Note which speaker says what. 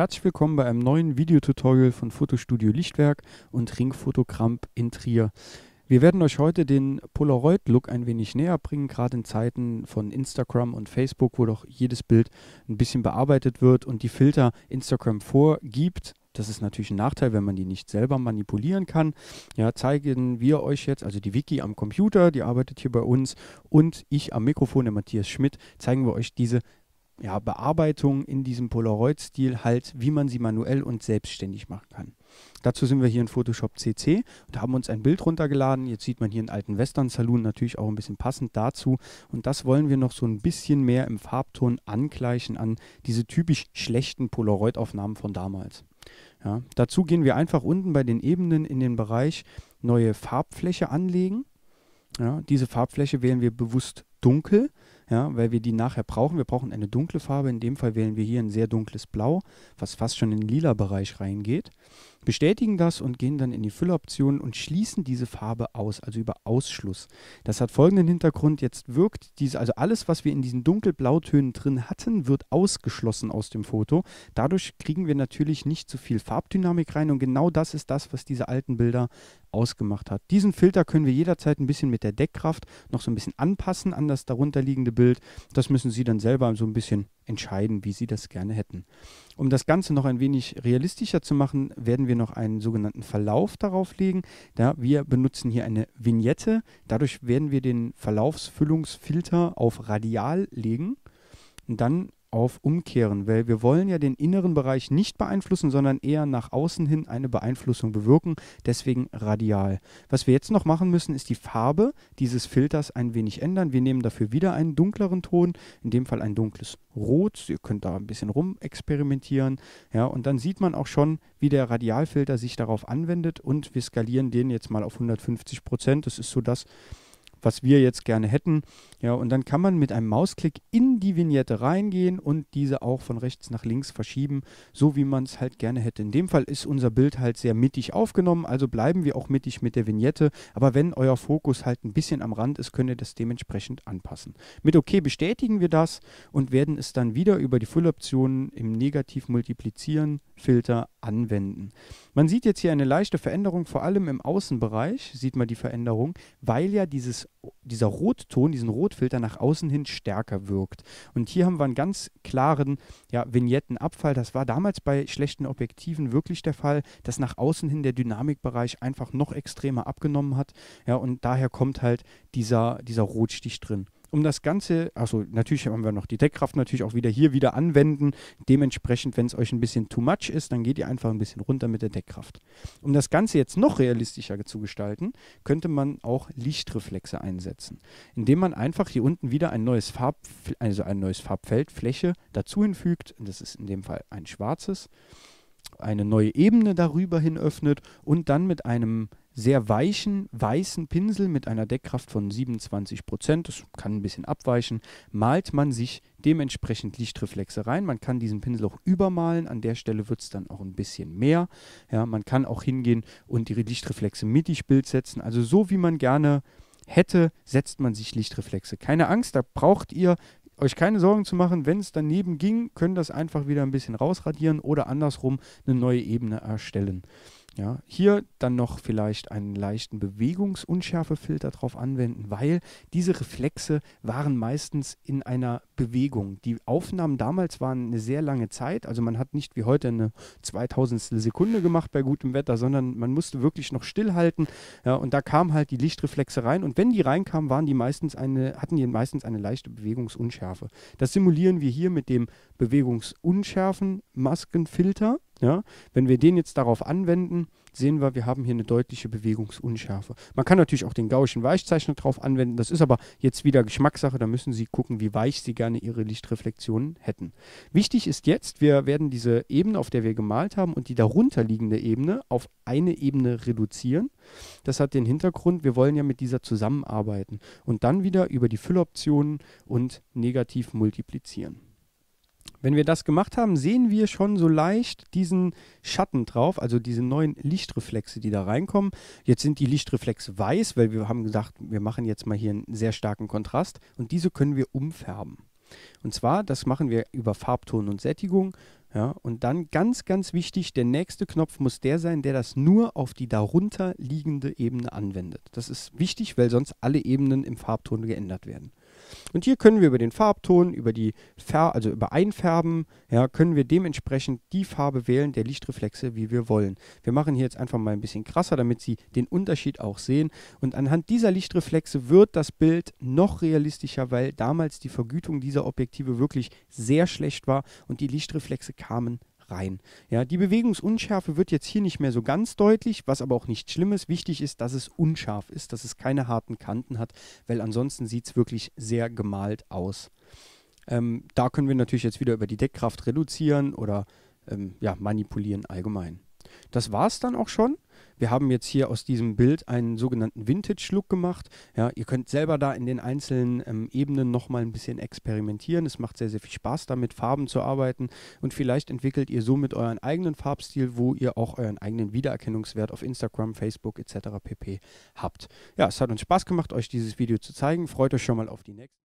Speaker 1: Herzlich willkommen bei einem neuen Videotutorial von Fotostudio Lichtwerk und Ringfotokramp in Trier. Wir werden euch heute den Polaroid-Look ein wenig näher bringen, gerade in Zeiten von Instagram und Facebook, wo doch jedes Bild ein bisschen bearbeitet wird und die Filter Instagram vorgibt. Das ist natürlich ein Nachteil, wenn man die nicht selber manipulieren kann. Ja, zeigen wir euch jetzt, also die Wiki am Computer, die arbeitet hier bei uns und ich am Mikrofon, der Matthias Schmidt, zeigen wir euch diese ja, Bearbeitung in diesem Polaroid-Stil halt, wie man sie manuell und selbstständig machen kann. Dazu sind wir hier in Photoshop CC und haben uns ein Bild runtergeladen. Jetzt sieht man hier einen alten Western-Saloon, natürlich auch ein bisschen passend dazu. Und das wollen wir noch so ein bisschen mehr im Farbton angleichen an diese typisch schlechten Polaroid-Aufnahmen von damals. Ja, dazu gehen wir einfach unten bei den Ebenen in den Bereich neue Farbfläche anlegen. Ja, diese Farbfläche wählen wir bewusst dunkel ja, weil wir die nachher brauchen. Wir brauchen eine dunkle Farbe. In dem Fall wählen wir hier ein sehr dunkles Blau, was fast schon in den lila Bereich reingeht bestätigen das und gehen dann in die Fülloption und schließen diese Farbe aus, also über Ausschluss. Das hat folgenden Hintergrund, jetzt wirkt diese, also alles, was wir in diesen dunkelblautönen drin hatten, wird ausgeschlossen aus dem Foto. Dadurch kriegen wir natürlich nicht so viel Farbdynamik rein und genau das ist das, was diese alten Bilder ausgemacht hat. Diesen Filter können wir jederzeit ein bisschen mit der Deckkraft noch so ein bisschen anpassen an das darunterliegende Bild. Das müssen Sie dann selber so ein bisschen entscheiden, wie sie das gerne hätten. Um das Ganze noch ein wenig realistischer zu machen, werden wir noch einen sogenannten Verlauf darauf legen. Ja, wir benutzen hier eine Vignette. Dadurch werden wir den Verlaufsfüllungsfilter auf Radial legen. Und dann auf umkehren, weil wir wollen ja den inneren Bereich nicht beeinflussen, sondern eher nach außen hin eine Beeinflussung bewirken, deswegen radial. Was wir jetzt noch machen müssen, ist die Farbe dieses Filters ein wenig ändern. Wir nehmen dafür wieder einen dunkleren Ton, in dem Fall ein dunkles Rot. Ihr könnt da ein bisschen rumexperimentieren, ja, und dann sieht man auch schon, wie der Radialfilter sich darauf anwendet und wir skalieren den jetzt mal auf 150 Prozent. Das ist so das, was wir jetzt gerne hätten. Ja, und dann kann man mit einem Mausklick in die Vignette reingehen und diese auch von rechts nach links verschieben, so wie man es halt gerne hätte. In dem Fall ist unser Bild halt sehr mittig aufgenommen, also bleiben wir auch mittig mit der Vignette. Aber wenn euer Fokus halt ein bisschen am Rand ist, könnt ihr das dementsprechend anpassen. Mit OK bestätigen wir das und werden es dann wieder über die Fülloptionen im Negativ multiplizieren Filter anwenden. Man sieht jetzt hier eine leichte Veränderung, vor allem im Außenbereich sieht man die Veränderung, weil ja dieses, dieser Rotton, diesen Rotfilter nach außen hin stärker wirkt. Und hier haben wir einen ganz klaren ja, Vignettenabfall. Das war damals bei schlechten Objektiven wirklich der Fall, dass nach außen hin der Dynamikbereich einfach noch extremer abgenommen hat. Ja, und daher kommt halt dieser, dieser Rotstich drin um das Ganze, also natürlich haben wir noch die Deckkraft natürlich auch wieder hier wieder anwenden. Dementsprechend, wenn es euch ein bisschen too much ist, dann geht ihr einfach ein bisschen runter mit der Deckkraft. Um das Ganze jetzt noch realistischer zu gestalten, könnte man auch Lichtreflexe einsetzen, indem man einfach hier unten wieder ein neues Farb, also ein neues Farbfeld, Fläche dazu hinfügt. Das ist in dem Fall ein schwarzes eine neue Ebene darüber hin öffnet und dann mit einem sehr weichen, weißen Pinsel mit einer Deckkraft von 27 Prozent, das kann ein bisschen abweichen, malt man sich dementsprechend Lichtreflexe rein. Man kann diesen Pinsel auch übermalen, an der Stelle wird es dann auch ein bisschen mehr. Ja, man kann auch hingehen und die Lichtreflexe mittig Bild setzen, also so wie man gerne hätte, setzt man sich Lichtreflexe. Keine Angst, da braucht ihr euch keine Sorgen zu machen, wenn es daneben ging, können das einfach wieder ein bisschen rausradieren oder andersrum eine neue Ebene erstellen. Ja, hier dann noch vielleicht einen leichten Bewegungsunschärfefilter drauf anwenden, weil diese Reflexe waren meistens in einer Bewegung. Die Aufnahmen damals waren eine sehr lange Zeit, also man hat nicht wie heute eine 2000 Sekunde gemacht bei gutem Wetter, sondern man musste wirklich noch stillhalten. Ja, und da kamen halt die Lichtreflexe rein und wenn die reinkamen, waren die meistens eine, hatten die meistens eine leichte Bewegungsunschärfe. Das simulieren wir hier mit dem Bewegungsunschärfen Maskenfilter. Ja? Wenn wir den jetzt darauf anwenden, sehen wir, wir haben hier eine deutliche Bewegungsunschärfe. Man kann natürlich auch den gaußschen Weichzeichner drauf anwenden, das ist aber jetzt wieder Geschmackssache, da müssen Sie gucken, wie weich Sie gerne Ihre Lichtreflexionen hätten. Wichtig ist jetzt, wir werden diese Ebene, auf der wir gemalt haben und die darunter liegende Ebene auf eine Ebene reduzieren. Das hat den Hintergrund, wir wollen ja mit dieser zusammenarbeiten und dann wieder über die Fülloptionen und negativ multiplizieren. Wenn wir das gemacht haben, sehen wir schon so leicht diesen Schatten drauf, also diese neuen Lichtreflexe, die da reinkommen. Jetzt sind die Lichtreflexe weiß, weil wir haben gesagt, wir machen jetzt mal hier einen sehr starken Kontrast und diese können wir umfärben. Und zwar, das machen wir über Farbton und Sättigung. Ja, und dann ganz, ganz wichtig, der nächste Knopf muss der sein, der das nur auf die darunter liegende Ebene anwendet. Das ist wichtig, weil sonst alle Ebenen im Farbton geändert werden. Und hier können wir über den Farbton, über die Fär also über Einfärben, ja, können wir dementsprechend die Farbe wählen der Lichtreflexe, wie wir wollen. Wir machen hier jetzt einfach mal ein bisschen krasser, damit Sie den Unterschied auch sehen. Und anhand dieser Lichtreflexe wird das Bild noch realistischer, weil damals die Vergütung dieser Objektive wirklich sehr schlecht war und die Lichtreflexe kamen rein. Ja, die Bewegungsunschärfe wird jetzt hier nicht mehr so ganz deutlich, was aber auch nicht schlimm ist. Wichtig ist, dass es unscharf ist, dass es keine harten Kanten hat, weil ansonsten sieht es wirklich sehr gemalt aus. Ähm, da können wir natürlich jetzt wieder über die Deckkraft reduzieren oder ähm, ja, manipulieren allgemein. Das war es dann auch schon wir haben jetzt hier aus diesem Bild einen sogenannten Vintage-Look gemacht. Ja, ihr könnt selber da in den einzelnen ähm, Ebenen nochmal ein bisschen experimentieren. Es macht sehr, sehr viel Spaß, damit Farben zu arbeiten. Und vielleicht entwickelt ihr somit euren eigenen Farbstil, wo ihr auch euren eigenen Wiedererkennungswert auf Instagram, Facebook etc. pp. habt. Ja, es hat uns Spaß gemacht, euch dieses Video zu zeigen. Freut euch schon mal auf die nächste.